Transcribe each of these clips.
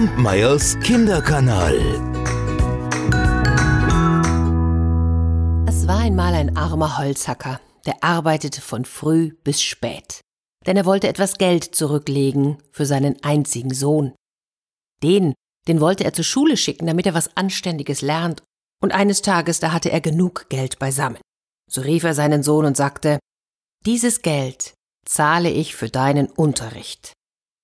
Kampmeyers Kinderkanal. Es war einmal ein armer Holzhacker, der arbeitete von früh bis spät. Denn er wollte etwas Geld zurücklegen für seinen einzigen Sohn. Den, den wollte er zur Schule schicken, damit er was Anständiges lernt. Und eines Tages, da hatte er genug Geld beisammen. So rief er seinen Sohn und sagte, dieses Geld zahle ich für deinen Unterricht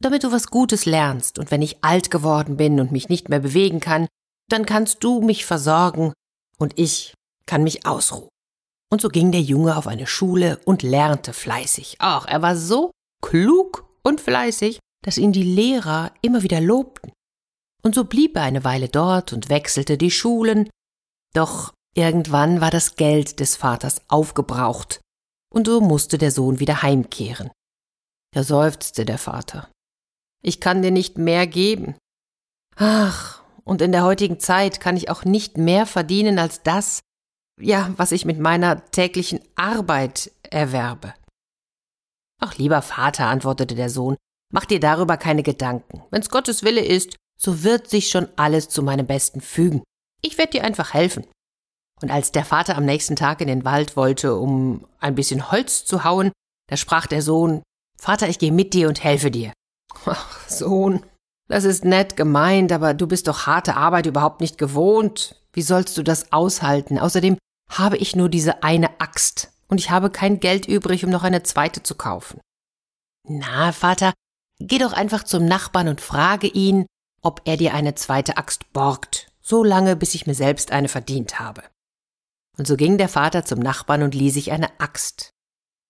damit du was Gutes lernst und wenn ich alt geworden bin und mich nicht mehr bewegen kann, dann kannst du mich versorgen und ich kann mich ausruhen. Und so ging der Junge auf eine Schule und lernte fleißig. Ach, er war so klug und fleißig, dass ihn die Lehrer immer wieder lobten. Und so blieb er eine Weile dort und wechselte die Schulen, doch irgendwann war das Geld des Vaters aufgebraucht, und so musste der Sohn wieder heimkehren. Da seufzte der Vater. Ich kann dir nicht mehr geben. Ach, und in der heutigen Zeit kann ich auch nicht mehr verdienen als das, ja, was ich mit meiner täglichen Arbeit erwerbe. Ach, lieber Vater, antwortete der Sohn, mach dir darüber keine Gedanken. Wenn's Gottes Wille ist, so wird sich schon alles zu meinem Besten fügen. Ich werde dir einfach helfen. Und als der Vater am nächsten Tag in den Wald wollte, um ein bisschen Holz zu hauen, da sprach der Sohn, Vater, ich gehe mit dir und helfe dir. Ach, Sohn, das ist nett gemeint, aber du bist doch harte Arbeit überhaupt nicht gewohnt. Wie sollst du das aushalten? Außerdem habe ich nur diese eine Axt und ich habe kein Geld übrig, um noch eine zweite zu kaufen. Na, Vater, geh doch einfach zum Nachbarn und frage ihn, ob er dir eine zweite Axt borgt, so lange, bis ich mir selbst eine verdient habe. Und so ging der Vater zum Nachbarn und ließ sich eine Axt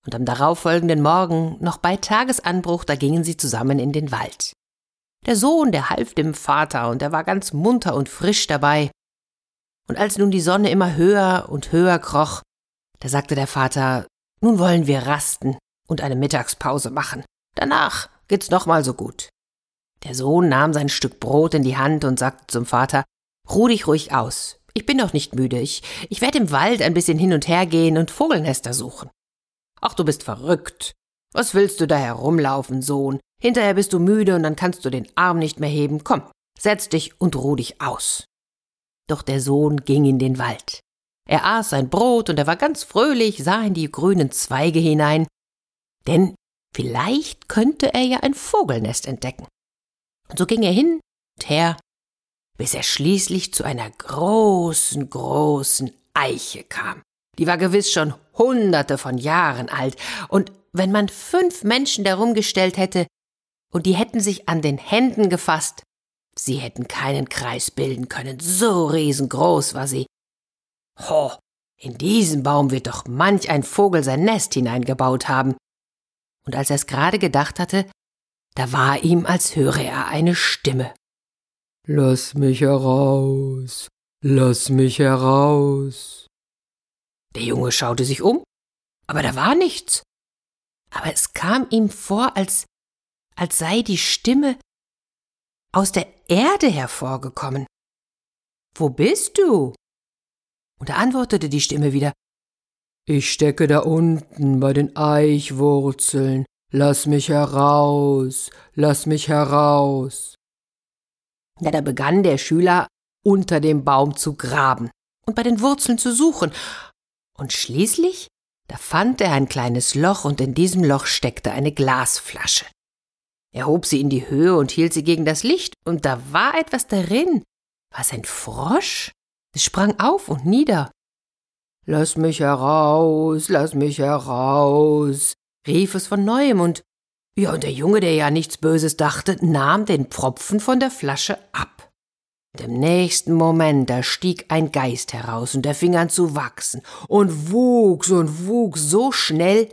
und am darauffolgenden Morgen, noch bei Tagesanbruch, da gingen sie zusammen in den Wald. Der Sohn, der half dem Vater, und er war ganz munter und frisch dabei. Und als nun die Sonne immer höher und höher kroch, da sagte der Vater, nun wollen wir rasten und eine Mittagspause machen. Danach geht's nochmal so gut. Der Sohn nahm sein Stück Brot in die Hand und sagte zum Vater, ruh dich ruhig aus. Ich bin doch nicht müde. Ich, ich werde im Wald ein bisschen hin und her gehen und Vogelnester suchen. Ach, du bist verrückt. Was willst du da herumlaufen, Sohn? Hinterher bist du müde und dann kannst du den Arm nicht mehr heben. Komm, setz dich und ruh dich aus. Doch der Sohn ging in den Wald. Er aß sein Brot und er war ganz fröhlich, sah in die grünen Zweige hinein, denn vielleicht könnte er ja ein Vogelnest entdecken. Und so ging er hin und her, bis er schließlich zu einer großen, großen Eiche kam. Die war gewiss schon hunderte von Jahren alt, und wenn man fünf Menschen darum gestellt hätte, und die hätten sich an den Händen gefasst, sie hätten keinen Kreis bilden können, so riesengroß war sie. Ho, in diesen Baum wird doch manch ein Vogel sein Nest hineingebaut haben. Und als er es gerade gedacht hatte, da war ihm, als höre er eine Stimme. Lass mich heraus, lass mich heraus. Der Junge schaute sich um, aber da war nichts. Aber es kam ihm vor, als, als sei die Stimme aus der Erde hervorgekommen. Wo bist du? Und da antwortete die Stimme wieder Ich stecke da unten bei den Eichwurzeln. Lass mich heraus, lass mich heraus. Ja, da begann der Schüler unter dem Baum zu graben und bei den Wurzeln zu suchen, und schließlich, da fand er ein kleines Loch und in diesem Loch steckte eine Glasflasche. Er hob sie in die Höhe und hielt sie gegen das Licht, und da war etwas darin. War es ein Frosch? Es sprang auf und nieder. Lass mich heraus, lass mich heraus, rief es von neuem und ja, und der Junge, der ja nichts Böses dachte, nahm den Pfropfen von der Flasche ab. Und Im nächsten Moment, da stieg ein Geist heraus und er fing an zu wachsen und wuchs und wuchs so schnell,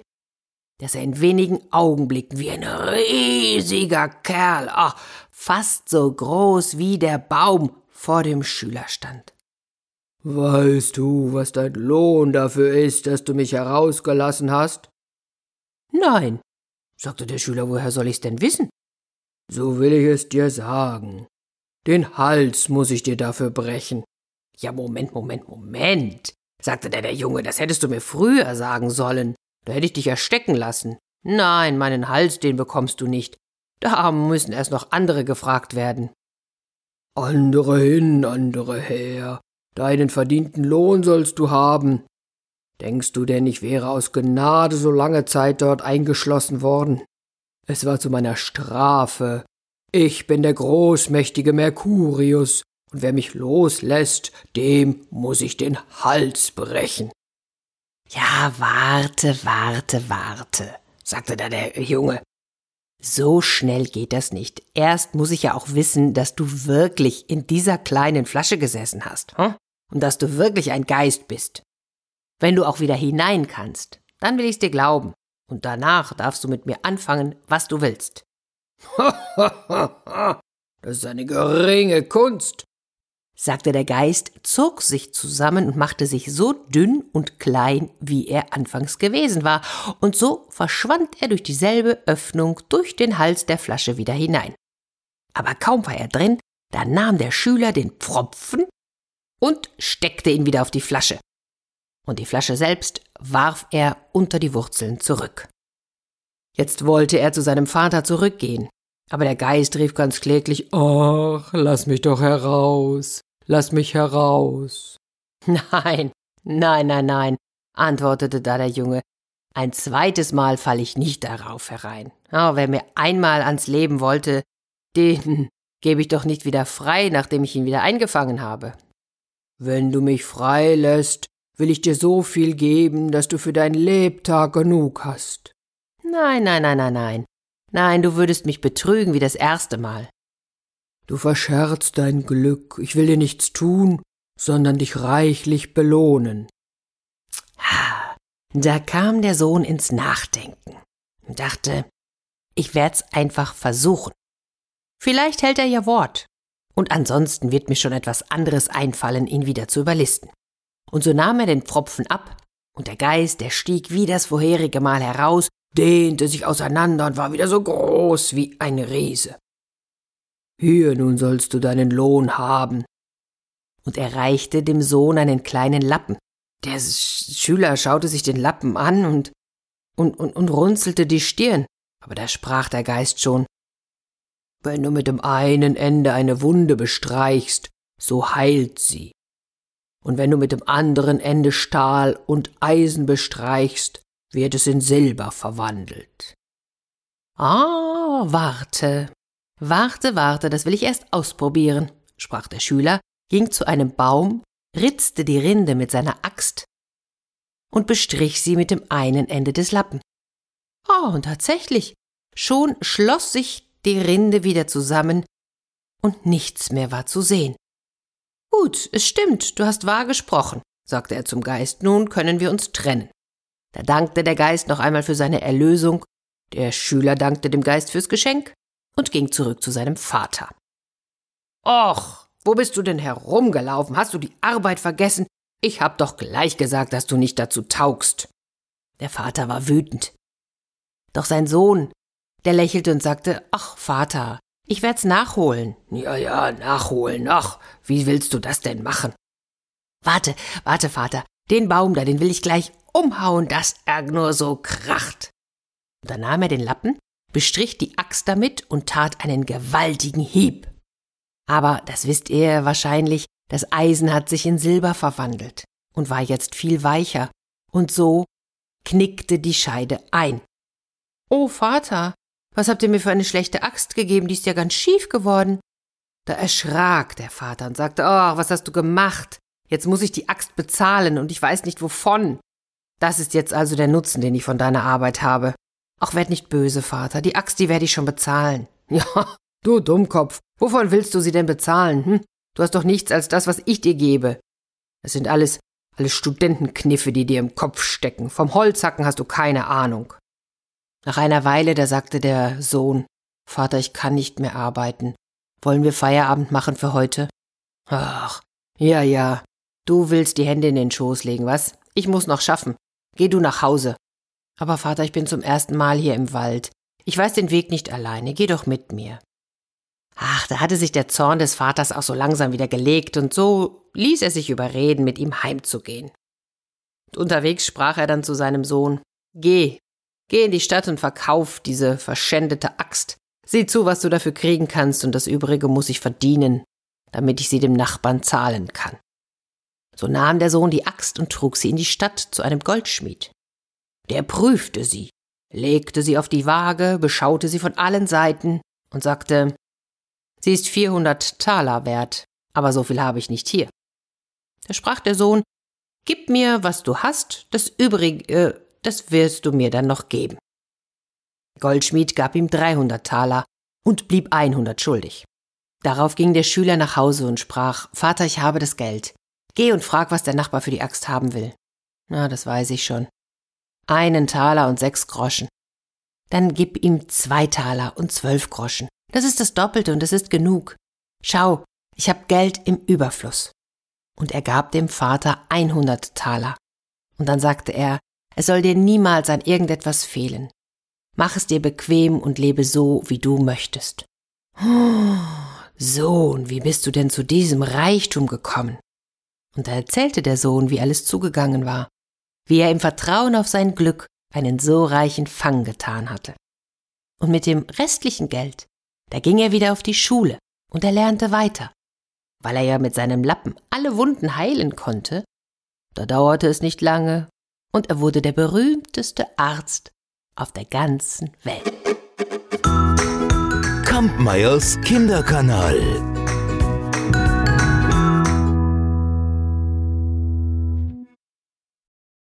dass er in wenigen Augenblicken wie ein riesiger Kerl, ach, fast so groß wie der Baum, vor dem Schüler stand. Weißt du, was dein Lohn dafür ist, dass du mich herausgelassen hast? Nein, sagte der Schüler, woher soll ich's denn wissen? So will ich es dir sagen. Den Hals muss ich dir dafür brechen. Ja, Moment, Moment, Moment, sagte der, der Junge, das hättest du mir früher sagen sollen. Da hätte ich dich ja stecken lassen. Nein, meinen Hals, den bekommst du nicht. Da müssen erst noch andere gefragt werden. Andere hin, andere her. Deinen verdienten Lohn sollst du haben. Denkst du denn, ich wäre aus Gnade so lange Zeit dort eingeschlossen worden? Es war zu meiner Strafe, ich bin der großmächtige Merkurius, und wer mich loslässt, dem muß ich den Hals brechen. Ja, warte, warte, warte, sagte da der Junge. So schnell geht das nicht. Erst muss ich ja auch wissen, dass du wirklich in dieser kleinen Flasche gesessen hast, hm? und dass du wirklich ein Geist bist. Wenn du auch wieder hinein kannst, dann will ich's dir glauben, und danach darfst du mit mir anfangen, was du willst. das ist eine geringe Kunst, sagte der Geist, zog sich zusammen und machte sich so dünn und klein, wie er anfangs gewesen war, und so verschwand er durch dieselbe Öffnung durch den Hals der Flasche wieder hinein. Aber kaum war er drin, da nahm der Schüler den Pfropfen und steckte ihn wieder auf die Flasche. Und die Flasche selbst warf er unter die Wurzeln zurück. Jetzt wollte er zu seinem Vater zurückgehen. Aber der Geist rief ganz kläglich Ach, lass mich doch heraus. Lass mich heraus. Nein, nein, nein, nein, antwortete da der Junge. Ein zweites Mal falle ich nicht darauf herein. Oh, wer mir einmal ans Leben wollte, den gebe ich doch nicht wieder frei, nachdem ich ihn wieder eingefangen habe. Wenn du mich frei lässt, will ich dir so viel geben, dass du für deinen Lebtag genug hast. Nein, nein, nein, nein, nein. Nein, du würdest mich betrügen wie das erste Mal. Du verscherzt dein Glück. Ich will dir nichts tun, sondern dich reichlich belohnen. Da kam der Sohn ins Nachdenken und dachte, ich werd's einfach versuchen. Vielleicht hält er ja Wort. Und ansonsten wird mir schon etwas anderes einfallen, ihn wieder zu überlisten. Und so nahm er den Pfropfen ab, und der Geist, der stieg wie das vorherige Mal heraus dehnte sich auseinander und war wieder so groß wie ein Riese. Hier nun sollst du deinen Lohn haben. Und er reichte dem Sohn einen kleinen Lappen. Der Schüler schaute sich den Lappen an und, und, und, und runzelte die Stirn, aber da sprach der Geist schon Wenn du mit dem einen Ende eine Wunde bestreichst, so heilt sie. Und wenn du mit dem anderen Ende Stahl und Eisen bestreichst, wird es in Silber verwandelt. Ah, warte. Warte, warte, das will ich erst ausprobieren, sprach der Schüler, ging zu einem Baum, ritzte die Rinde mit seiner Axt und bestrich sie mit dem einen Ende des Lappen. Ah, oh, und tatsächlich, schon schloss sich die Rinde wieder zusammen und nichts mehr war zu sehen. Gut, es stimmt, du hast wahr gesprochen, sagte er zum Geist, nun können wir uns trennen. Da dankte der Geist noch einmal für seine Erlösung, der Schüler dankte dem Geist fürs Geschenk und ging zurück zu seinem Vater. Och, wo bist du denn herumgelaufen? Hast du die Arbeit vergessen? Ich hab doch gleich gesagt, dass du nicht dazu taugst. Der Vater war wütend. Doch sein Sohn, der lächelte und sagte, ach, Vater, ich werd's nachholen. Ja, ja, nachholen, ach, wie willst du das denn machen? Warte, warte, Vater, den Baum da, den will ich gleich umhauen, dass er nur so kracht. Da nahm er den Lappen, bestrich die Axt damit und tat einen gewaltigen Hieb. Aber das wisst ihr wahrscheinlich, das Eisen hat sich in Silber verwandelt und war jetzt viel weicher, und so knickte die Scheide ein. Oh Vater, was habt ihr mir für eine schlechte Axt gegeben, die ist ja ganz schief geworden. Da erschrak der Vater und sagte, Oh, was hast du gemacht? Jetzt muss ich die Axt bezahlen und ich weiß nicht wovon. Das ist jetzt also der Nutzen, den ich von deiner Arbeit habe. Ach, werd nicht böse, Vater. Die Axt, die werde ich schon bezahlen. Ja, du Dummkopf. Wovon willst du sie denn bezahlen? Hm? Du hast doch nichts als das, was ich dir gebe. Es sind alles, alles Studentenkniffe, die dir im Kopf stecken. Vom Holzhacken hast du keine Ahnung. Nach einer Weile, da sagte der Sohn, Vater, ich kann nicht mehr arbeiten. Wollen wir Feierabend machen für heute? Ach, ja, ja. Du willst die Hände in den Schoß legen, was? Ich muss noch schaffen. Geh du nach Hause. Aber Vater, ich bin zum ersten Mal hier im Wald. Ich weiß den Weg nicht alleine. Geh doch mit mir. Ach, da hatte sich der Zorn des Vaters auch so langsam wieder gelegt, und so ließ er sich überreden, mit ihm heimzugehen. unterwegs sprach er dann zu seinem Sohn Geh, geh in die Stadt und verkauf diese verschändete Axt. Sieh zu, was du dafür kriegen kannst, und das übrige muss ich verdienen, damit ich sie dem Nachbarn zahlen kann. So nahm der Sohn die Axt und trug sie in die Stadt zu einem Goldschmied. Der prüfte sie, legte sie auf die Waage, beschaute sie von allen Seiten und sagte, sie ist vierhundert Taler wert, aber so viel habe ich nicht hier. Da sprach der Sohn, gib mir, was du hast, das übrige, äh, das wirst du mir dann noch geben. Der Goldschmied gab ihm dreihundert Taler und blieb einhundert schuldig. Darauf ging der Schüler nach Hause und sprach, Vater, ich habe das Geld. Geh und frag, was der Nachbar für die Axt haben will. Na, das weiß ich schon. Einen Taler und sechs Groschen. Dann gib ihm zwei Taler und zwölf Groschen. Das ist das Doppelte und das ist genug. Schau, ich hab Geld im Überfluss. Und er gab dem Vater einhundert Taler. Und dann sagte er, es soll dir niemals an irgendetwas fehlen. Mach es dir bequem und lebe so, wie du möchtest. Oh, Sohn, wie bist du denn zu diesem Reichtum gekommen? und da erzählte der Sohn, wie alles zugegangen war, wie er im Vertrauen auf sein Glück einen so reichen Fang getan hatte. Und mit dem restlichen Geld, da ging er wieder auf die Schule und er lernte weiter. Weil er ja mit seinem Lappen alle Wunden heilen konnte, da dauerte es nicht lange und er wurde der berühmteste Arzt auf der ganzen Welt. Kampmeyers Kinderkanal